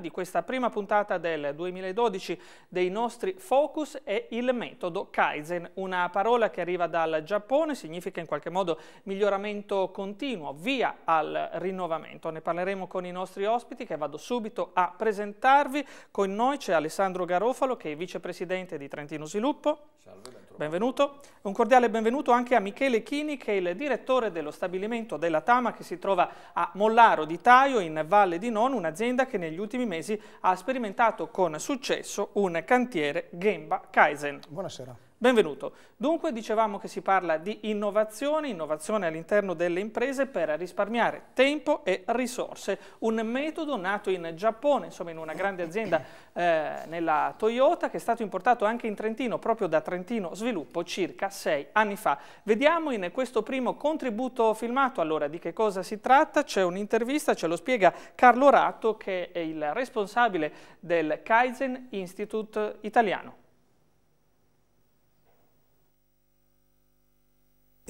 di questa prima puntata del 2012 dei nostri focus è il metodo Kaizen, una parola che arriva dal Giappone, significa in qualche modo miglioramento continuo, via al rinnovamento. Ne parleremo con i nostri ospiti che vado subito a presentarvi. Con noi c'è Alessandro Garofalo che è vicepresidente di Trentino Sviluppo. Salve, benvenuto. Un cordiale benvenuto anche a Michele Chini che è il direttore dello stabilimento della Tama che si trova a Mollaro di Taio in Valle di Non, un'azienda che negli ultimi mesi ha sperimentato con successo un cantiere Gemba Kaizen. Buonasera. Benvenuto. Dunque dicevamo che si parla di innovazione, innovazione all'interno delle imprese per risparmiare tempo e risorse. Un metodo nato in Giappone, insomma in una grande azienda eh, nella Toyota che è stato importato anche in Trentino, proprio da Trentino Sviluppo circa sei anni fa. Vediamo in questo primo contributo filmato allora di che cosa si tratta, c'è un'intervista, ce lo spiega Carlo Ratto che è il responsabile del Kaizen Institute italiano.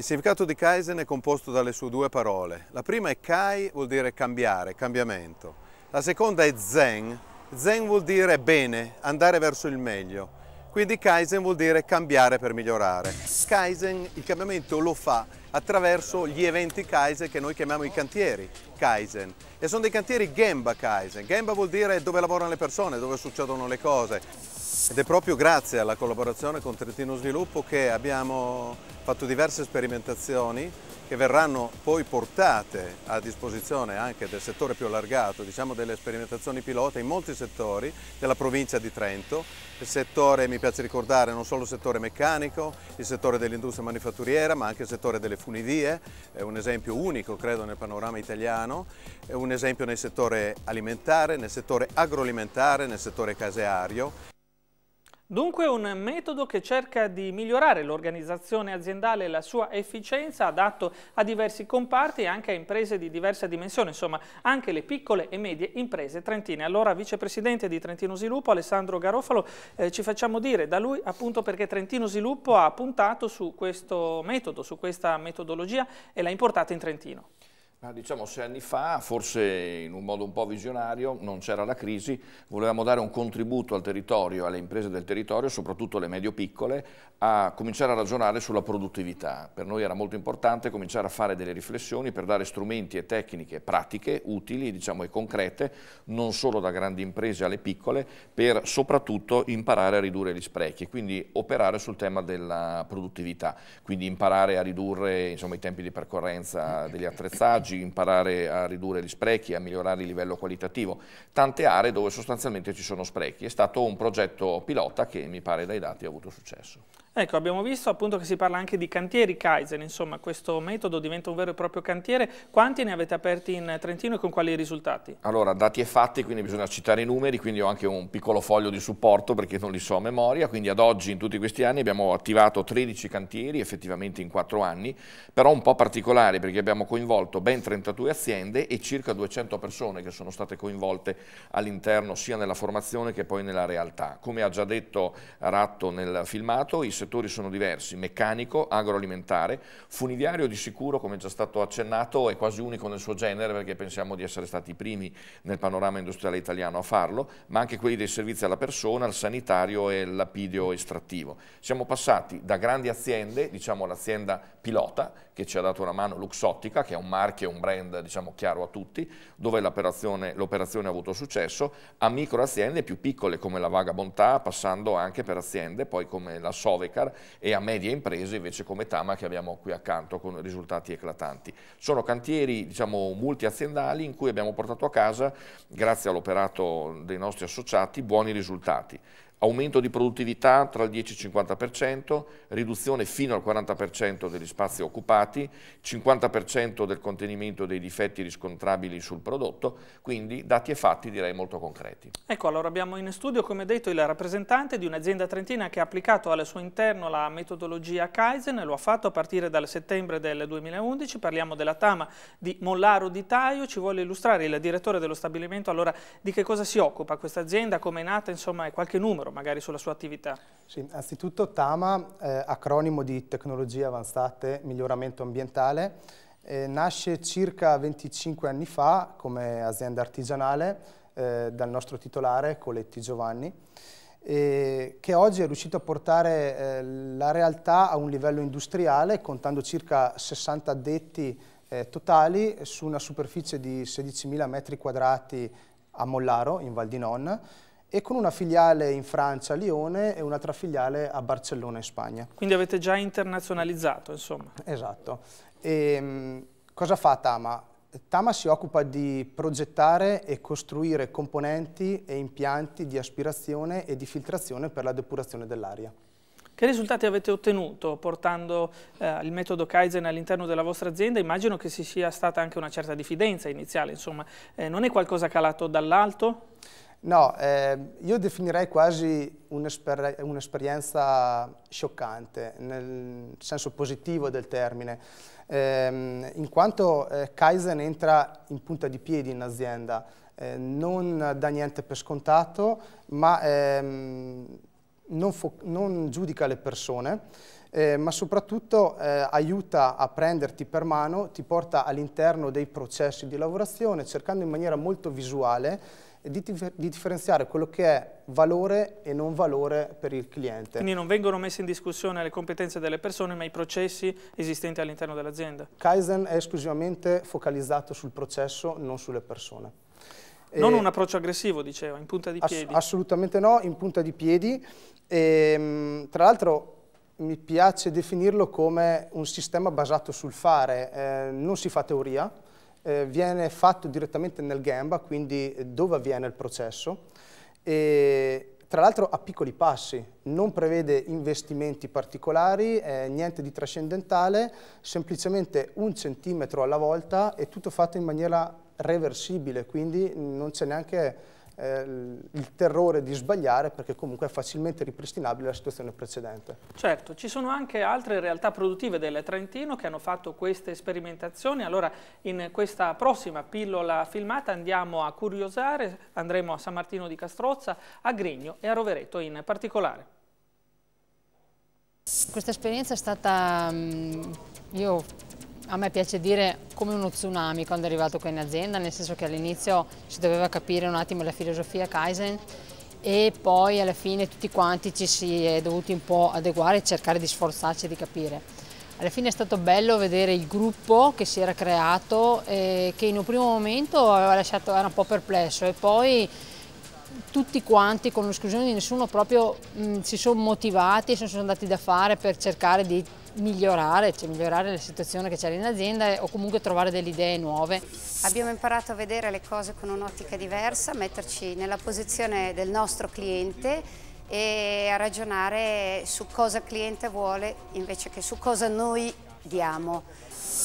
Il significato di Kaizen è composto dalle sue due parole. La prima è Kai, vuol dire cambiare, cambiamento. La seconda è Zen. Zen vuol dire bene, andare verso il meglio. Quindi Kaizen vuol dire cambiare per migliorare. Kaizen il cambiamento lo fa attraverso gli eventi Kaizen che noi chiamiamo i cantieri Kaizen e sono dei cantieri Gemba Kaizen. Gemba vuol dire dove lavorano le persone, dove succedono le cose. Ed è proprio grazie alla collaborazione con Trentino Sviluppo che abbiamo fatto diverse sperimentazioni che verranno poi portate a disposizione anche del settore più allargato, diciamo delle sperimentazioni pilota in molti settori della provincia di Trento, il settore, mi piace ricordare, non solo il settore meccanico, il settore dell'industria manifatturiera, ma anche il settore delle funivie, è un esempio unico credo nel panorama italiano, è un esempio nel settore alimentare, nel settore agroalimentare, nel settore caseario, Dunque un metodo che cerca di migliorare l'organizzazione aziendale e la sua efficienza adatto a diversi comparti e anche a imprese di diversa dimensione, insomma anche le piccole e medie imprese trentine. Allora vicepresidente di Trentino Sviluppo Alessandro Garofalo eh, ci facciamo dire da lui appunto perché Trentino Sviluppo ha puntato su questo metodo, su questa metodologia e l'ha importata in Trentino. Ma diciamo sei anni fa, forse in un modo un po' visionario, non c'era la crisi, volevamo dare un contributo al territorio, alle imprese del territorio, soprattutto le medio-piccole, a cominciare a ragionare sulla produttività. Per noi era molto importante cominciare a fare delle riflessioni per dare strumenti e tecniche pratiche, utili diciamo, e concrete, non solo da grandi imprese alle piccole, per soprattutto imparare a ridurre gli sprechi, quindi operare sul tema della produttività, quindi imparare a ridurre insomma, i tempi di percorrenza degli attrezzaggi, vantaggi, imparare a ridurre gli sprechi, a migliorare il livello qualitativo, tante aree dove sostanzialmente ci sono sprechi. È stato un progetto pilota che mi pare dai dati ha avuto successo. Ecco, abbiamo visto appunto che si parla anche di cantieri Kaiser, insomma questo metodo diventa un vero e proprio cantiere. Quanti ne avete aperti in Trentino e con quali risultati? Allora, dati e fatti, quindi bisogna citare i numeri, quindi ho anche un piccolo foglio di supporto perché non li so a memoria, quindi ad oggi in tutti questi anni abbiamo attivato 13 cantieri effettivamente in 4 anni, però un po' particolari perché abbiamo coinvolto ben ben 32 aziende e circa 200 persone che sono state coinvolte all'interno sia nella formazione che poi nella realtà. Come ha già detto Ratto nel filmato, i settori sono diversi, meccanico, agroalimentare, funiviario di sicuro, come già stato accennato, è quasi unico nel suo genere perché pensiamo di essere stati i primi nel panorama industriale italiano a farlo, ma anche quelli dei servizi alla persona, al sanitario e l'apidio estrattivo. Siamo passati da grandi aziende, diciamo l'azienda pilota, che ci ha dato una mano Luxottica, che è un marchio, un brand diciamo, chiaro a tutti, dove l'operazione ha avuto successo, a micro aziende più piccole come la Vaga Bontà, passando anche per aziende poi come la Sovecar e a medie imprese invece come Tama che abbiamo qui accanto con risultati eclatanti. Sono cantieri diciamo, multiaziendali in cui abbiamo portato a casa, grazie all'operato dei nostri associati, buoni risultati aumento di produttività tra il 10 e il 50%, riduzione fino al 40% degli spazi occupati, 50% del contenimento dei difetti riscontrabili sul prodotto, quindi dati e fatti direi molto concreti. Ecco, allora abbiamo in studio, come detto, il rappresentante di un'azienda trentina che ha applicato al suo interno la metodologia Kaizen, lo ha fatto a partire dal settembre del 2011, parliamo della Tama di Mollaro di Taio, ci vuole illustrare il direttore dello stabilimento allora di che cosa si occupa questa azienda, come è nata, insomma, qualche numero loro, magari sulla sua attività? Sì, anzitutto TAMA, eh, acronimo di Tecnologie Avanzate Miglioramento Ambientale, eh, nasce circa 25 anni fa come azienda artigianale eh, dal nostro titolare Coletti Giovanni, eh, che oggi è riuscito a portare eh, la realtà a un livello industriale, contando circa 60 addetti eh, totali su una superficie di 16.000 metri quadrati a Mollaro, in Val di Non, e con una filiale in Francia, a Lione, e un'altra filiale a Barcellona, in Spagna. Quindi avete già internazionalizzato, insomma. Esatto. E, ehm, cosa fa Tama? Tama si occupa di progettare e costruire componenti e impianti di aspirazione e di filtrazione per la depurazione dell'aria. Che risultati avete ottenuto portando eh, il metodo Kaizen all'interno della vostra azienda? Immagino che ci sia stata anche una certa diffidenza iniziale, insomma, eh, non è qualcosa calato dall'alto? No, eh, io definirei quasi un'esperienza scioccante, nel senso positivo del termine, eh, in quanto eh, Kaizen entra in punta di piedi in azienda, eh, non dà niente per scontato, ma ehm, non, non giudica le persone, eh, ma soprattutto eh, aiuta a prenderti per mano, ti porta all'interno dei processi di lavorazione cercando in maniera molto visuale di, di, differenziare quello che è valore e non valore per il cliente. Quindi non vengono messe in discussione le competenze delle persone ma i processi esistenti all'interno dell'azienda. Kaizen è esclusivamente focalizzato sul processo, non sulle persone. Non un approccio aggressivo, diceva, in punta di ass piedi. assolutamente no, in punta di piedi. E, ehm, tra l'altro mi piace definirlo come un sistema basato sul fare, eh, non si fa teoria, eh, viene fatto direttamente nel gamba, quindi dove avviene il processo, e tra l'altro a piccoli passi, non prevede investimenti particolari, eh, niente di trascendentale, semplicemente un centimetro alla volta e tutto fatto in maniera reversibile, quindi non c'è neanche eh, il terrore di sbagliare perché comunque è facilmente ripristinabile la situazione precedente. Certo, ci sono anche altre realtà produttive del Trentino che hanno fatto queste sperimentazioni, allora in questa prossima pillola filmata andiamo a curiosare, andremo a San Martino di Castrozza, a Grigno e a Rovereto in particolare. Questa esperienza è stata, mm, io a me piace dire come uno tsunami quando è arrivato qui in azienda, nel senso che all'inizio si doveva capire un attimo la filosofia Kaizen e poi alla fine tutti quanti ci si è dovuti un po' adeguare e cercare di sforzarci di capire. Alla fine è stato bello vedere il gruppo che si era creato eh, che in un primo momento lasciato, era un po' perplesso e poi tutti quanti, con l'esclusione di nessuno, proprio mh, si sono motivati e sono andati da fare per cercare di migliorare, cioè migliorare la situazione che c'è in azienda o comunque trovare delle idee nuove. Abbiamo imparato a vedere le cose con un'ottica diversa, metterci nella posizione del nostro cliente e a ragionare su cosa il cliente vuole invece che su cosa noi diamo.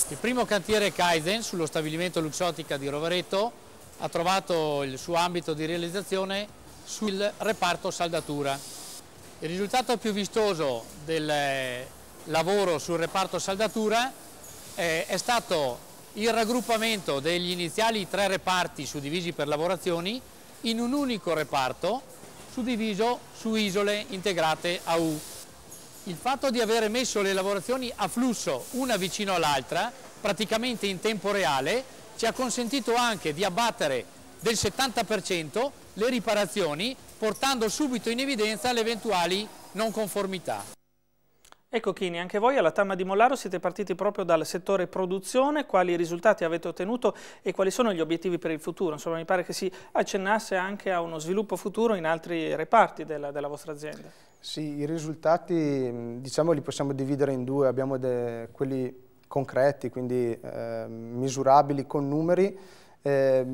Il primo cantiere Kaizen sullo stabilimento Luxottica di Rovereto ha trovato il suo ambito di realizzazione sul reparto saldatura. Il risultato più vistoso del lavoro sul reparto saldatura eh, è stato il raggruppamento degli iniziali tre reparti suddivisi per lavorazioni in un unico reparto suddiviso su isole integrate a U. Il fatto di avere messo le lavorazioni a flusso una vicino all'altra, praticamente in tempo reale, ci ha consentito anche di abbattere del 70% le riparazioni, portando subito in evidenza le eventuali non conformità. Ecco Chini, anche voi alla Tamma di Mollaro siete partiti proprio dal settore produzione, quali risultati avete ottenuto e quali sono gli obiettivi per il futuro? Insomma mi pare che si accennasse anche a uno sviluppo futuro in altri reparti della, della vostra azienda. Sì, i risultati diciamo li possiamo dividere in due, abbiamo quelli concreti, quindi eh, misurabili con numeri, eh,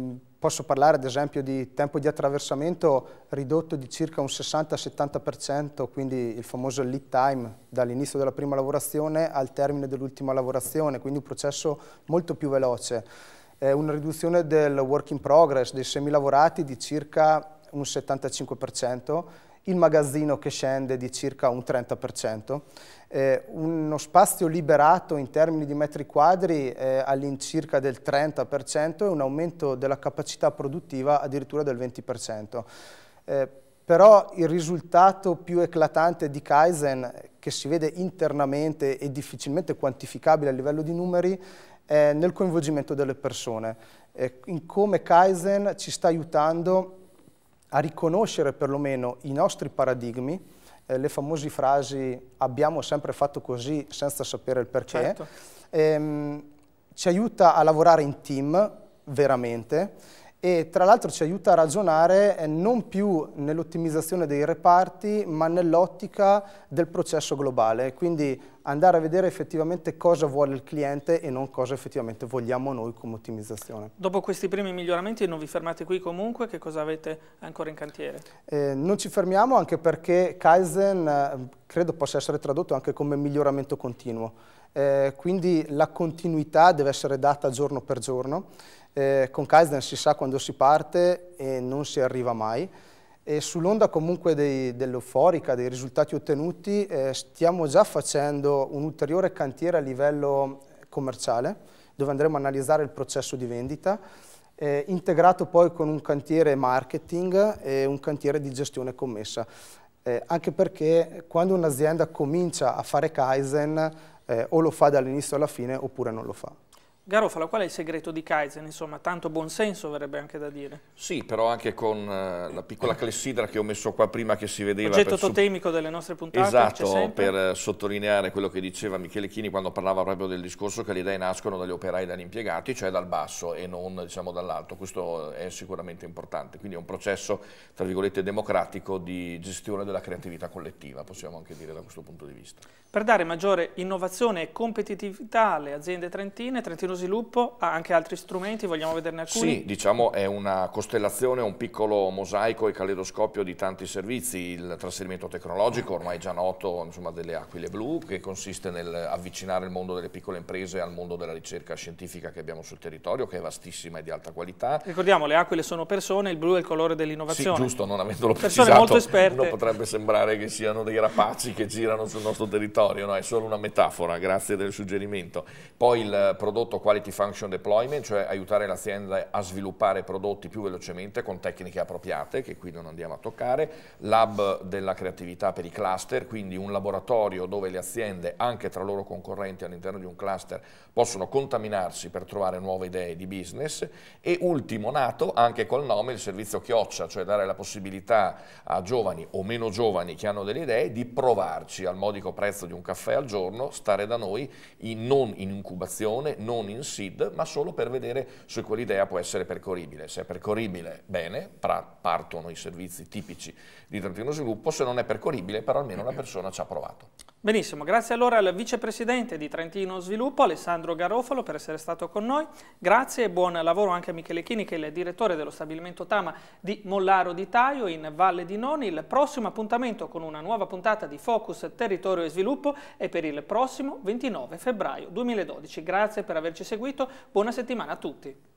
Posso parlare ad esempio di tempo di attraversamento ridotto di circa un 60-70%, quindi il famoso lead time dall'inizio della prima lavorazione al termine dell'ultima lavorazione, quindi un processo molto più veloce. Eh, una riduzione del work in progress, dei semi lavorati di circa un 75% il magazzino che scende di circa un 30%, eh, uno spazio liberato in termini di metri quadri eh, all'incirca del 30% e un aumento della capacità produttiva addirittura del 20%. Eh, però il risultato più eclatante di Kaizen, che si vede internamente e difficilmente quantificabile a livello di numeri, è nel coinvolgimento delle persone, eh, in come Kaizen ci sta aiutando a riconoscere perlomeno i nostri paradigmi, eh, le famose frasi abbiamo sempre fatto così senza sapere il perché, certo. ehm, ci aiuta a lavorare in team veramente e tra l'altro ci aiuta a ragionare eh, non più nell'ottimizzazione dei reparti ma nell'ottica del processo globale, quindi andare a vedere effettivamente cosa vuole il cliente e non cosa effettivamente vogliamo noi come ottimizzazione. Dopo questi primi miglioramenti non vi fermate qui comunque, che cosa avete ancora in cantiere? Eh, non ci fermiamo anche perché Kaizen eh, credo possa essere tradotto anche come miglioramento continuo eh, quindi la continuità deve essere data giorno per giorno. Eh, con Kaizen si sa quando si parte e non si arriva mai. E sull'onda comunque dell'euforica, dei risultati ottenuti, eh, stiamo già facendo un ulteriore cantiere a livello commerciale, dove andremo a analizzare il processo di vendita, eh, integrato poi con un cantiere marketing e un cantiere di gestione commessa. Eh, anche perché quando un'azienda comincia a fare Kaizen eh, o lo fa dall'inizio alla fine oppure non lo fa. Garofalo, qual è il segreto di Kaizen? Insomma, tanto buonsenso verrebbe anche da dire. Sì, però anche con eh, la piccola clessidra che ho messo qua prima che si vedeva. Oggetto totemico su... delle nostre puntate. Esatto, per eh, sottolineare quello che diceva Michele Chini quando parlava proprio del discorso che le idee nascono dagli operai e dagli impiegati, cioè dal basso e non diciamo, dall'alto. Questo è sicuramente importante. Quindi è un processo, tra virgolette, democratico di gestione della creatività collettiva, possiamo anche dire da questo punto di vista. Per dare maggiore innovazione e competitività alle aziende trentine, Trentino lo sviluppo ha anche altri strumenti, vogliamo vederne alcuni? Sì, diciamo è una costellazione, un piccolo mosaico e caleidoscopio di tanti servizi, il trasferimento tecnologico ormai già noto insomma, delle aquile blu che consiste nell'avvicinare il mondo delle piccole imprese al mondo della ricerca scientifica che abbiamo sul territorio che è vastissima e di alta qualità. Ricordiamo le aquile sono persone, il blu è il colore dell'innovazione. Sì, giusto, non avendolo persone precisato, molto esperte. potrebbe sembrare che siano dei rapaci che girano sul nostro territorio, no? è solo una metafora, grazie del suggerimento. Poi il prodotto quality function deployment, cioè aiutare l'azienda a sviluppare prodotti più velocemente con tecniche appropriate, che qui non andiamo a toccare, lab della creatività per i cluster, quindi un laboratorio dove le aziende, anche tra loro concorrenti all'interno di un cluster, possono contaminarsi per trovare nuove idee di business e ultimo nato anche col nome il servizio chioccia, cioè dare la possibilità a giovani o meno giovani che hanno delle idee di provarci al modico prezzo di un caffè al giorno, stare da noi in, non in incubazione, non in in SID, ma solo per vedere se quell'idea può essere percorribile. Se è percorribile, bene, partono i servizi tipici di Trentino Sviluppo, se non è percorribile, però almeno la persona ci ha provato. Benissimo, grazie allora al vicepresidente di Trentino Sviluppo Alessandro Garofalo per essere stato con noi, grazie e buon lavoro anche a Michele Chini che è il direttore dello stabilimento Tama di Mollaro di Taio in Valle di Noni, il prossimo appuntamento con una nuova puntata di Focus Territorio e Sviluppo è per il prossimo 29 febbraio 2012, grazie per averci seguito, buona settimana a tutti.